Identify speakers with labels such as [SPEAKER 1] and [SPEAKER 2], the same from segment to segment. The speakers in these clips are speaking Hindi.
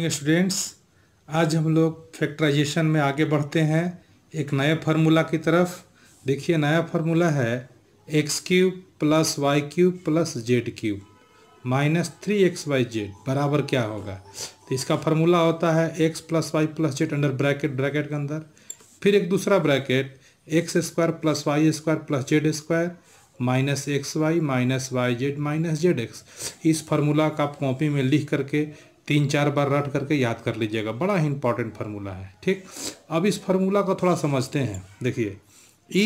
[SPEAKER 1] मॉर्निंग स्टूडेंट्स आज हम लोग फैक्टराइजेशन में आगे बढ़ते हैं एक नए फार्मूला की तरफ देखिए नया फार्मूला है x cube plus y cube plus z cube minus three x y z बराबर क्या होगा तो इसका फार्मूला होता है x plus y plus z under bracket bracket के अंदर फिर एक दूसरा bracket x square plus y square plus z square minus x y minus y z minus z x इस फार्मूला का आप कॉपी में लिख करके तीन चार बार रट करके याद कर लीजिएगा बड़ा ही इंपॉर्टेंट फार्मूला है ठीक अब इस फार्मूला को थोड़ा समझते हैं देखिए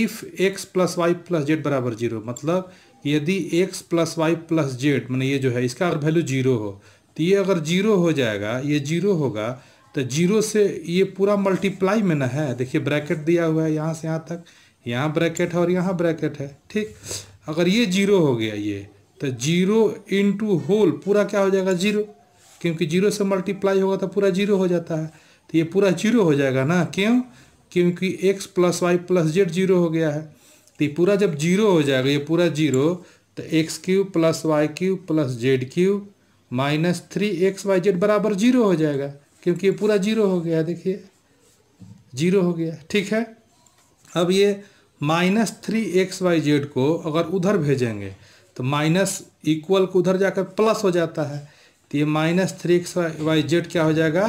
[SPEAKER 1] if x plus y plus z बराबर जीरो मतलब यदि x plus y plus z मैंने ये जो है इसका अगर वैल्यू जीरो हो तो ये अगर जीरो हो जाएगा ये जीरो होगा तो जीरो से ये पूरा मल्टीप्लाई में ना है देखिए ब्रैकेट दिया हुआ है यहाँ से यहाँ तक यहाँ ब्रैकेट है और यहाँ ब्रैकेट है ठीक अगर ये जीरो हो गया ये तो जीरो इंटू होल पूरा क्या हो जाएगा जीरो क्योंकि जीरो से मल्टीप्लाई होगा तो पूरा जीरो हो जाता है तो ये पूरा जीरो हो जाएगा ना क्यों क्योंकि x plus y plus z zero हो गया है तो ये पूरा जब जीरो हो जाएगा ये पूरा जीरो तो x cube plus y cube plus z cube minus three x y z बराबर जीरो हो जाएगा क्योंकि ये पूरा जीरो हो गया देखिए जीरो हो गया ठीक है अब ये minus three x y z को अगर उधर भेजेंगे तो माइनस इक्वल को उधर जाकर प्लस हो जाता है तो ये minus three x y z क्या हो जाएगा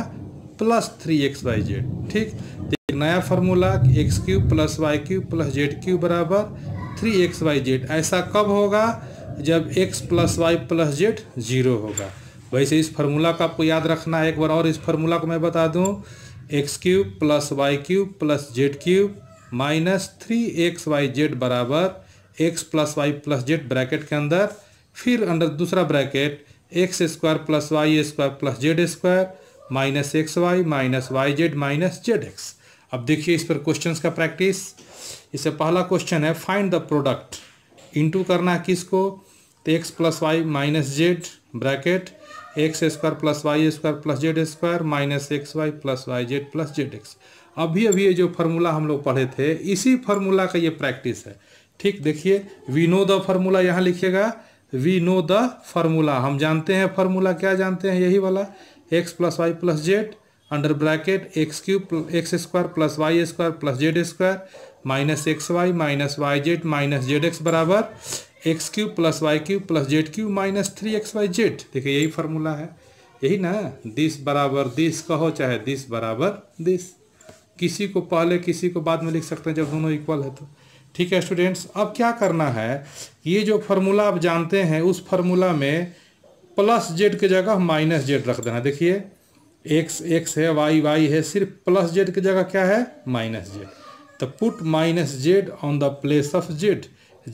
[SPEAKER 1] plus three x y z ठीक तो एक नया formula x cube plus y cube plus z cube बराबर थ्री एक्स वाई जेड ऐसा कब होगा जब x plus y plus z zero होगा वैसे इस फार्मूला का आपको याद रखना है एक बार और इस फार्मूला को मैं बता दूँ x cube plus y cube plus z cube minus three x y z बराबर x plus y plus z bracket के अंदर फिर अंडर दूसरा bracket x square plus y square plus z square minus x y minus y z minus z x अब देखिए इस पर क्वेश्चंस का प्रैक्टिस इससे पहला क्वेश्चन है फाइंड द प्रोडक्ट इंटू करना है किसको तो x plus y minus z bracket x square plus y square plus z square minus x y plus y z plus z x अभी अभी ये जो फार्मूला हम लोग पढ़े थे इसी फार्मूला का ये प्रैक्टिस है ठीक देखिए वी नो द फार्मूला यहाँ लिखिएगा वी नो द फार्मूला हम जानते हैं फार्मूला क्या जानते हैं यही वाला x plus y plus z under bracket x cube x square plus y square plus z square minus x y minus y z minus z x बराबर x cube plus y cube plus z cube minus three x y z देखिए यही फार्मूला है यही ना दिस बराबर दिस कहो चाहे दिस बराबर दिस किसी को पहले किसी को बाद में लिख सकते हैं जब दोनों इक्वल है तो ठीक है स्टूडेंट्स अब क्या करना है ये जो फार्मूला आप जानते हैं उस फार्मूला में प्लस जेड की जगह माइनस जेड रख देना देखिए एक्स एक्स है वाई वाई है सिर्फ प्लस जेड की जगह क्या है माइनस जेड तो put minus z on the place of z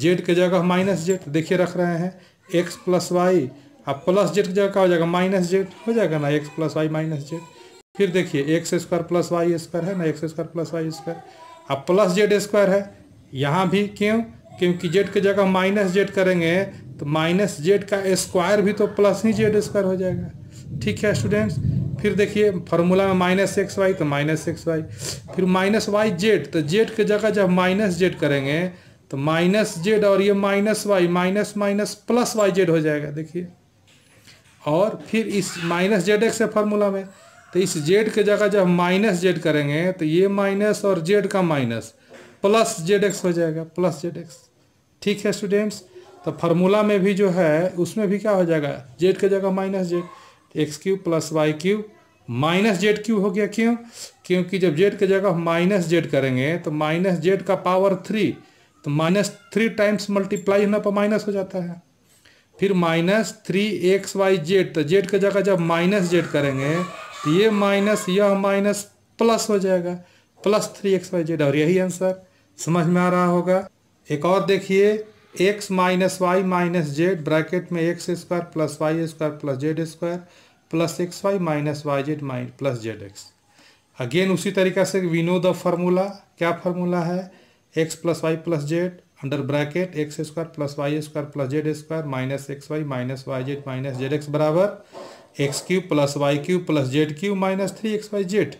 [SPEAKER 1] z की जगह माइनस जेड देखिए रख रहे हैं एक्स प्लस वाई अब प्लस जेड की जगह क्या हो जाएगा माइनस जेड हो जाएगा ना x plus y minus z फिर देखिए x square plus y square है ना x square plus y square अब प्लस जेड स्क्वायर है यहाँ भी क्यों क्योंकि जेड की जगह माइनस जेड करेंगे तो माइनस जेड का स्क्वायर भी तो प्लस ही जेड स्क्वायर हो जाएगा ठीक है स्टूडेंट्स फिर देखिए फार्मूला में माइनस एक्स वाई तो माइनस एक्स वाई फिर माइनस वाई जेड तो जेड की जगह जब माइनस जेड करेंगे तो माइनस जेड और ये minus y minus minus plus y z हो जाएगा देखिए और फिर इस माइनस जेड एक्स है फार्मूला में तो इस जेड की जगह जब माइनस जेड करेंगे तो ये माइनस और जेड का माइनस प्लस जेड एक्स हो जाएगा प्लस जेड एक्स ठीक है स्टूडेंट्स तो फार्मूला में भी जो है उसमें भी क्या हो जाएगा जेड की जगह minus z x cube plus y cube minus z cube हो गया क्यों क्योंकि जब जेड की जगह माइनस जेड करेंगे तो माइनस जेड का पावर थ्री तो माइनस थ्री टाइम्स मल्टीप्लाई होना पर माइनस हो जाता है फिर minus three x y z तो जेड की जगह जब माइनस जेड करेंगे तो ये माइनस यह माइनस प्लस हो जाएगा plus three x y z और यही आंसर समझ में आ रहा होगा एक और देखिए x minus y minus z bracket में x square plus y square plus z square plus x y minus y z minus plus z x again उसी तरीका से वी नो द फार्मूला क्या फार्मूला है x plus y plus z under bracket x square plus y square plus z square minus x y minus y z minus z x बराबर x cube plus y cube plus z cube minus three x y z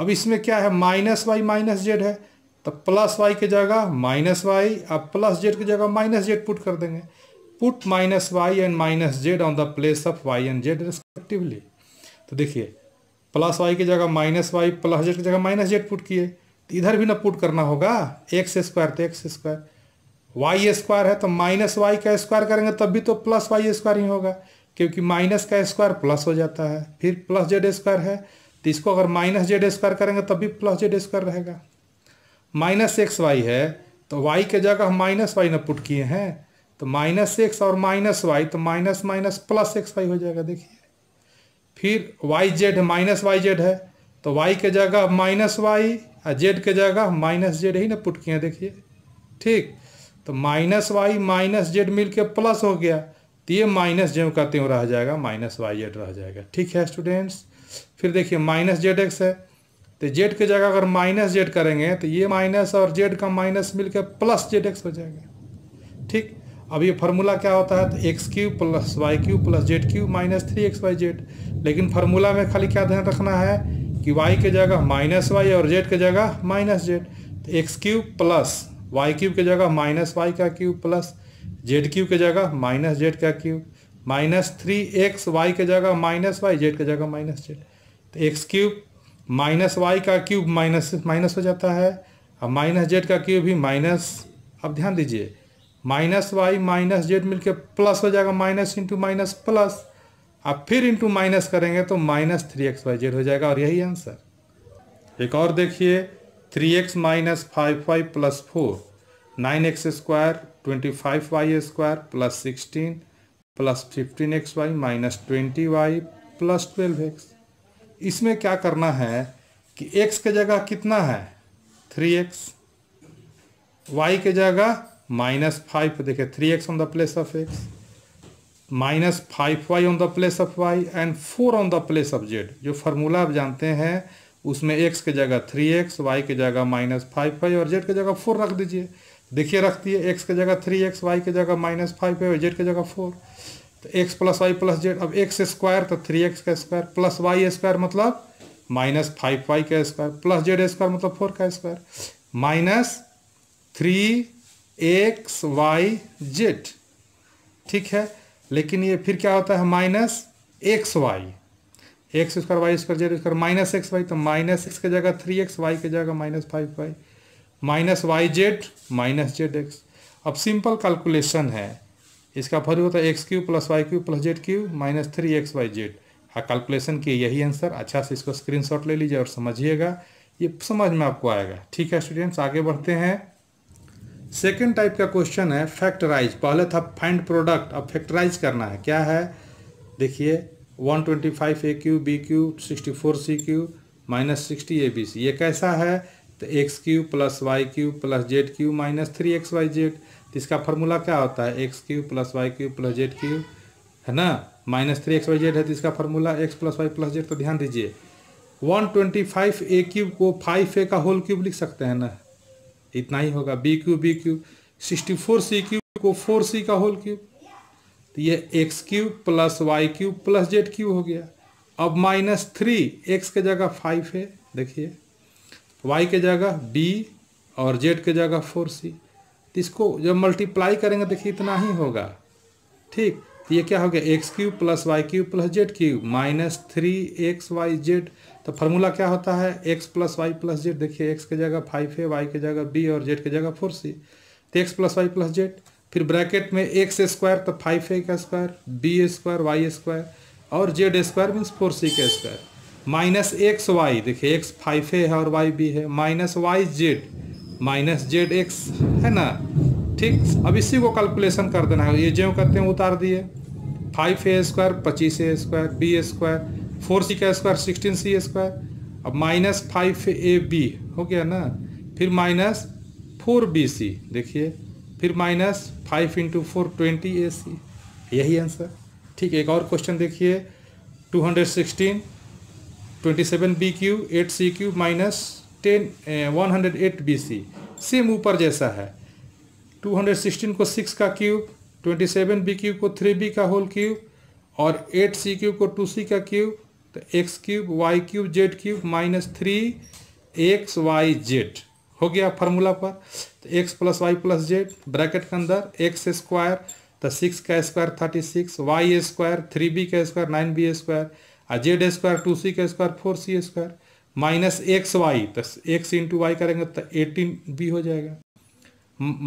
[SPEAKER 1] अब इसमें क्या है माइनस वाई माइनस जेड है तो प्लस वाई की जगह माइनस वाई अब प्लस जेड की जगह माइनस जेड पुट कर देंगे put minus y and minus z on the place of y and z respectively तो देखिए प्लस वाई की जगह माइनस वाई प्लस जेड की जगह माइनस जेड पुट किए तो इधर भी ना पुट करना होगा एक्स स्क्वायर तो एक्स स्क्वायर वाई स्क्वायर है तो माइनस वाई का स्क्वायर करेंगे तब भी तो प्लस वाई स्क्वायर ही होगा क्योंकि माइनस का स्क्वायर प्लस हो जाता है फिर प्लस जेड स्क्वायर है तो इसको अगर माइनस जेड स्क्वायर करेंगे तब भी प्लस जेड स्क्वायर रहेगा माइनस एक्स वाई है तो वाई के जगह हम माइनस वाई ना पुट किए हैं तो माइनस एक्स और माइनस वाई तो minus minus plus x y हो जाएगा देखिए फिर y z minus y z है तो वाई के जगह माइनस वाई और जेड के जगह माइनस जेड ही ना पुट किए हैं देखिए ठीक तो माइनस वाई माइनस जेड मिल के प्लस हो गया तो ये माइनस जेड का त्यों रह जाएगा माइनस वाई जेड रह जाएगा ठीक है स्टूडेंट्स फिर देखिए माइनस जेड एक्स है तो जेड की जगह अगर माइनस जेड करेंगे तो ये माइनस और जेड का माइनस मिलकर प्लस जेड एक्स हो जाएगा ठीक अब ये फार्मूला क्या होता है तो x cube plus y cube plus z cube minus three x y z लेकिन फार्मूला में खाली क्या ध्यान रखना है कि वाई के जगह माइनस वाई और जेड के जगह माइनस जेड तो x cube plus y cube के जगह माइनस वाई का क्यूब प्लस जेड क्यू के जगह माइनस जेड का cube minus three x y के जगह माइनस वाई जेड के जगह माइनस जेड तो एक्स क्यूब माइनस वाई का क्यूब माइनस माइनस हो जाता है अब माइनस जेड का क्यूब भी माइनस अब ध्यान दीजिए माइनस वाई माइनस जेड मिल के प्लस हो जाएगा माइनस इंटू माइनस प्लस अब फिर इंटू माइनस करेंगे तो minus three x y z हो जाएगा और यही आंसर एक और देखिए three x minus five y plus four nine x square twenty five y square plus sixteen plus fifteen x y minus twenty y plus twelve x इसमें क्या करना है कि x के जगह कितना है थ्री एक्स वाई के जगह माइनस फाइव देखिए three x on the place of x minus five y on the place of y and four on the place of z जो फार्मूला आप जानते हैं उसमें एक्स के जगह थ्री एक्स वाई के जगह माइनस फाइव वाई और जेड के जगह फोर रख दीजिए देखिए रख दिए एक्स के जगह थ्री एक्स वाई के जगह माइनस फाइव वाई और जेड के जगह फोर तो x plus y plus z अब एक्स स्क्वायर तो थ्री एक्स का स्क्वायर प्लस वाई स्क्वायर मतलब माइनस फाइव वाई का स्क्वायर प्लस जेड स्क्वायर मतलब फोर का square minus three x y z ठीक है लेकिन ये फिर क्या होता है minus x y x square y square z square minus x y तो माइनस एक्स की जगह थ्री एक्स वाई की जगह minus five y minus y z minus z x अब सिंपल कैलकुलेशन है इसका फर्ज होता है x cube plus y cube plus z cube minus three x y z हाँ कैलकुलेशन किए यही आंसर अच्छा से इसको स्क्रीनशॉट ले लीजिए और समझिएगा ये समझ में आपको आएगा ठीक है स्टूडेंट्स आगे बढ़ते हैं सेकेंड टाइप का क्वेश्चन है फैक्टराइज पहले था फाइंड प्रोडक्ट अब फैक्टराइज करना है क्या है देखिए one twenty five a cube b cube sixty four c cube minus sixty a b c ये कैसा है तो x cube plus y cube plus z cube minus three x y z तो इसका फार्मूला क्या होता है x cube plus y cube plus z cube है ना minus three x y z है तो इसका formula x plus y plus z तो ध्यान दीजिए one twenty five a cube को फाइव ए का होल क्यूब लिख सकते हैं ना इतना ही होगा b cube b cube sixty four c cube को फोर सी का होल क्यूब तो ये x cube plus y cube plus z cube हो गया अब माइनस थ्री एक्स के जगह फाइव है देखिए वाई के जगह बी और जेड के जगह फोर सी इसको जब मल्टीप्लाई करेंगे देखिए इतना ही होगा ठीक ये क्या हो गया x cube plus y cube plus z cube minus three x y z तो फार्मूला क्या होता है x plus y plus z देखिए एक्स की जगह फाइव है वाई की जगह बी और जेड की जगह फोर सी तो x plus y plus z फिर ब्रैकेट में एक्स स्क्वायर तो फाइव ए का square b square y square और z square means four c का स्क्वायर माइनस एक्स वाई देखिए एक्स फाइव ए है और वाई बी है minus y z minus z x है ना ठीक अब इसी को कैलकुलेशन कर देना है ये जो करते हैं उतार दिए फाइव ए स्क्वायर पच्चीस a square b square four c का स्क्वायर सिक्सटीन सी स्क्वायर अब माइनस फाइव ए बी हो गया ना फिर माइनस फोर बी सी देखिए फिर minus five into four twenty a c यही आंसर ठीक एक और क्वेश्चन देखिए two hundred sixteen twenty seven b cube eight c cube minus ten one hundred eight b c same ऊपर जैसा है टू हंड्रेड सिक्सटीन को सिक्स का cube twenty seven b cube को थ्री बी का होल क्यूब और एट सी क्यूब को टू सी का क्यूब तो x cube y cube z cube minus three x y z हो गया फार्मूला पर तो x plus y plus z bracket के अंदर एक्स स्क्वायर तो सिक्स का square thirty six y square three b का स्क्वायर नाइन बी स्क्वायर और जेड स्क्वायर टू सी का square four c square minus x y तो एक्स इंटू वाई करेंगे तो एटीन बी हो जाएगा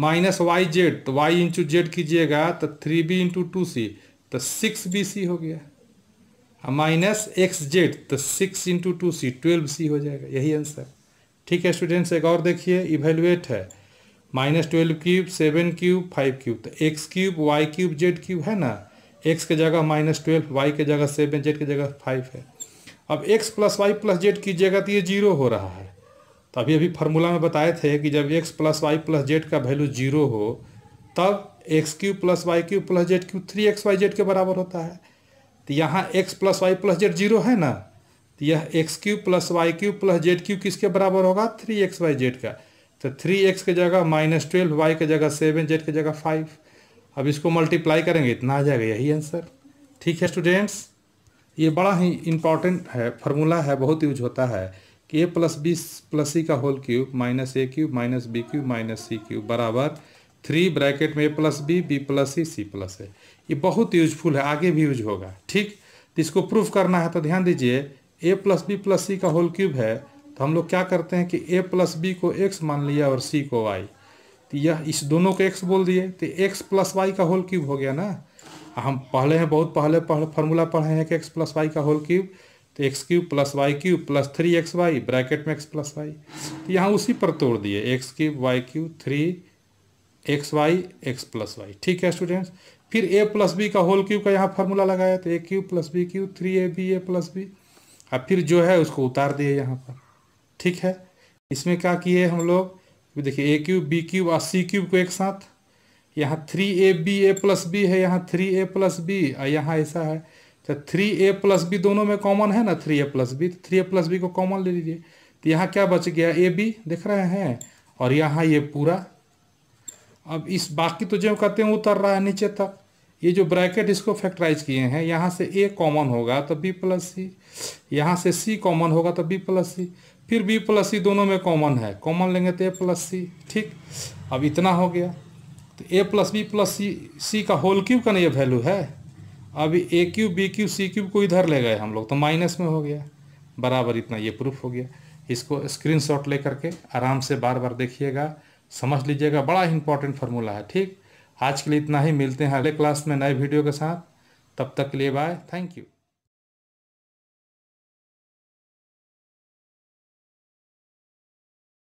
[SPEAKER 1] माइनस वाई जेड तो वाई इंटू जेड कीजिएगा तो three B into two c तो सिक्स बी सी हो गया माइनस एक्स जेड तो six into two c twelve c हो जाएगा यही आंसर ठीक है स्टूडेंट्स एक और देखिए इवेलुएट है minus twelve cube seven cube five cube तो x cube y cube z cube है ना एक्स के जगह माइनस ट्वेल्व वाई के जगह सेवन जेड के जगह फाइव है अब x plus y plus z कीजिएगा तो ये जीरो हो रहा है तो अभी अभी फार्मूला में बताए थे कि जब x plus y plus z का वैल्यू जीरो हो तब x cube plus y cube plus z cube three x y z के बराबर होता है तो यहाँ x plus y plus z zero है ना तो यह x cube plus y cube plus z cube किसके बराबर होगा थ्री एक्स वाई जेड का तो थ्री एक्स की जगह माइनस ट्वेल्व वाई की जगह सेवन जेड की जगह फाइव अब इसको मल्टीप्लाई करेंगे इतना आ जाएगा यही आंसर ठीक है स्टूडेंट्स ये बड़ा ही इम्पॉर्टेंट है फार्मूला है बहुत यूज होता है कि a plus b plus c का whole cube minus a cube minus b cube minus c cube बराबर थ्री ब्रैकेट में a plus b b plus c c plus a ये बहुत यूजफुल है आगे भी यूज होगा ठीक तो इसको प्रूफ करना है तो ध्यान दीजिए a plus b plus c का होल क्यूब है तो हम लोग क्या करते हैं कि ए प्लस बी को एक्स मान लिया और सी को वाई तो यह इस दोनों को एक्स बोल दिए तो एक्स प्लस वाई का होल क्यूब हो गया ना हाँ, हम पहले हैं बहुत पहले फार्मूला पढ़े हैं कि एक्स प्लस वाई का होल क्यूब तो x cube plus y cube plus three x y bracket में एक्स प्लस वाई तो यहाँ उसी पर तोड़ दिए x cube y cube three x y x plus y ठीक है स्टूडेंट्स फिर ए प्लस बी का होल क्यूब का यहाँ फार्मूला लगाया तो a cube plus b cube three a b a plus b और फिर जो है उसको उतार दिए यहाँ पर ठीक है इसमें क्या किए हम लोग देखिए ए क्यूब बी क्यूब और सी क्यूब को एक साथ यहाँ three a b a plus b है यहाँ थ्री ए प्लस बी और यहाँ ऐसा है तो थ्री ए प्लस बी दोनों में कॉमन है ना थ्री ए प्लस बी तो थ्री ए प्लस बी को कॉमन ले लीजिए तो यहाँ क्या बच गया ए बी देख रहे हैं और यहाँ ये पूरा अब इस बाकी तो जो कहते हैं उतर रहा है नीचे तक ये जो ब्रैकेट इसको फैक्टराइज किए हैं यहाँ से ए कॉमन होगा तो बी प्लस सी यहाँ से सी कॉमन होगा तो बी प्लस सी फिर बी प्लस सी दोनों में कॉमन है कॉमन लेंगे तो ए प्लस सी ठीक अब इतना हो गया तो a plus b plus c c का होल क्यूब का नहीं ये वैल्यू है अभी a cube b cube c cube को इधर ले गए हम लोग तो माइनस में हो गया बराबर इतना ये प्रूफ हो गया इसको स्क्रीनशॉट ले करके आराम से बार बार देखिएगा समझ लीजिएगा बड़ा इंपॉर्टेंट फार्मूला है ठीक आज के लिए इतना ही मिलते हैं अगले क्लास में नए वीडियो के साथ तब तक के लिए बाय थैंक यू